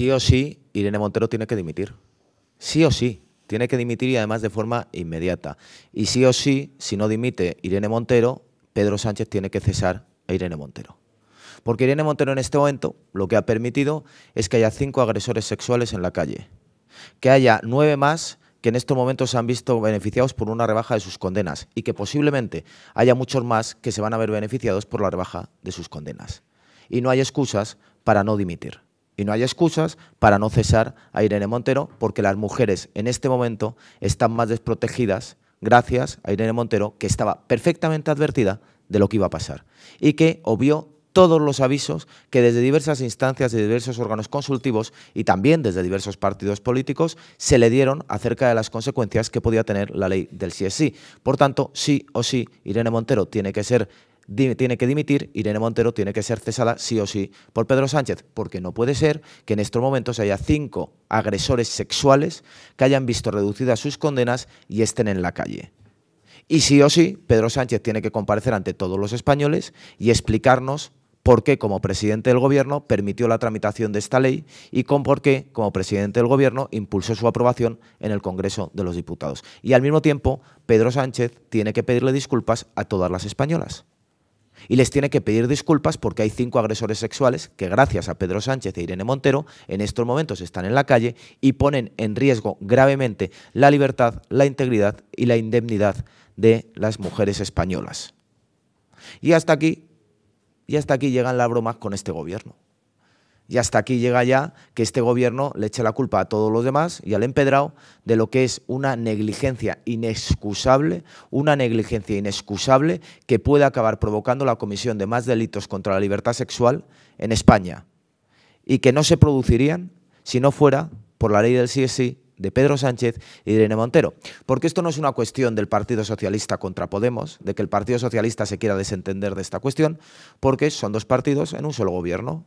sí o sí Irene Montero tiene que dimitir. Sí o sí. Tiene que dimitir y además de forma inmediata. Y sí o sí, si no dimite Irene Montero, Pedro Sánchez tiene que cesar a Irene Montero. Porque Irene Montero en este momento lo que ha permitido es que haya cinco agresores sexuales en la calle. Que haya nueve más que en estos momentos se han visto beneficiados por una rebaja de sus condenas y que posiblemente haya muchos más que se van a ver beneficiados por la rebaja de sus condenas. Y no hay excusas para no dimitir y no hay excusas para no cesar a Irene Montero, porque las mujeres en este momento están más desprotegidas gracias a Irene Montero, que estaba perfectamente advertida de lo que iba a pasar y que obvió todos los avisos que desde diversas instancias de diversos órganos consultivos y también desde diversos partidos políticos se le dieron acerca de las consecuencias que podía tener la ley del sí es sí. Por tanto, sí o sí, Irene Montero tiene que ser tiene que dimitir, Irene Montero tiene que ser cesada sí o sí por Pedro Sánchez, porque no puede ser que en estos momentos haya cinco agresores sexuales que hayan visto reducidas sus condenas y estén en la calle. Y sí o sí, Pedro Sánchez tiene que comparecer ante todos los españoles y explicarnos por qué como presidente del Gobierno permitió la tramitación de esta ley y con por qué como presidente del Gobierno impulsó su aprobación en el Congreso de los Diputados. Y al mismo tiempo, Pedro Sánchez tiene que pedirle disculpas a todas las españolas y les tiene que pedir disculpas porque hay cinco agresores sexuales que gracias a Pedro Sánchez e Irene Montero en estos momentos están en la calle y ponen en riesgo gravemente la libertad, la integridad y la indemnidad de las mujeres españolas. Y hasta aquí, y hasta aquí llegan las bromas con este gobierno. Y hasta aquí llega ya que este gobierno le eche la culpa a todos los demás y al empedrado de lo que es una negligencia inexcusable, una negligencia inexcusable que puede acabar provocando la comisión de más delitos contra la libertad sexual en España y que no se producirían si no fuera por la ley del CSI de Pedro Sánchez y Irene Montero. Porque esto no es una cuestión del Partido Socialista contra Podemos, de que el Partido Socialista se quiera desentender de esta cuestión, porque son dos partidos en un solo gobierno.